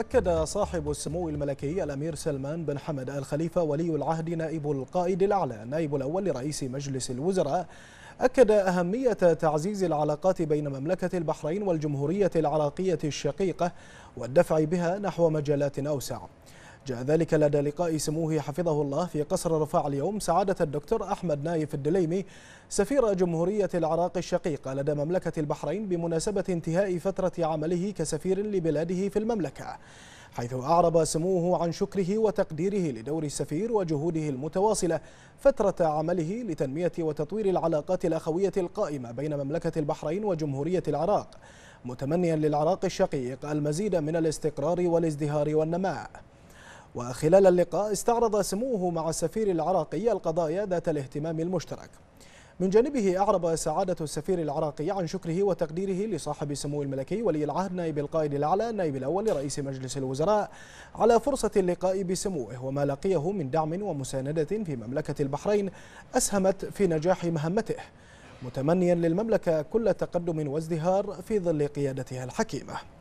أكد صاحب السمو الملكي الأمير سلمان بن حمد الخليفة ولي العهد نائب القائد الأعلى النائب الأول لرئيس مجلس الوزراء أكد أهمية تعزيز العلاقات بين مملكة البحرين والجمهورية العراقية الشقيقة والدفع بها نحو مجالات أوسع جاء ذلك لدى لقاء سموه حفظه الله في قصر رفاع اليوم سعادة الدكتور أحمد نايف الدليمي سفير جمهورية العراق الشقيقة لدى مملكة البحرين بمناسبة انتهاء فترة عمله كسفير لبلاده في المملكة حيث أعرب سموه عن شكره وتقديره لدور السفير وجهوده المتواصلة فترة عمله لتنمية وتطوير العلاقات الأخوية القائمة بين مملكة البحرين وجمهورية العراق متمنيا للعراق الشقيق المزيد من الاستقرار والازدهار والنماء وخلال اللقاء استعرض سموه مع السفير العراقي القضايا ذات الاهتمام المشترك من جانبه أعرب سعادة السفير العراقي عن شكره وتقديره لصاحب سمو الملكي ولي العهد نائب القائد الأعلى نائب الأول رئيس مجلس الوزراء على فرصة اللقاء بسموه وما لقيه من دعم ومساندة في مملكة البحرين أسهمت في نجاح مهمته متمنيا للمملكة كل تقدم وازدهار في ظل قيادتها الحكيمة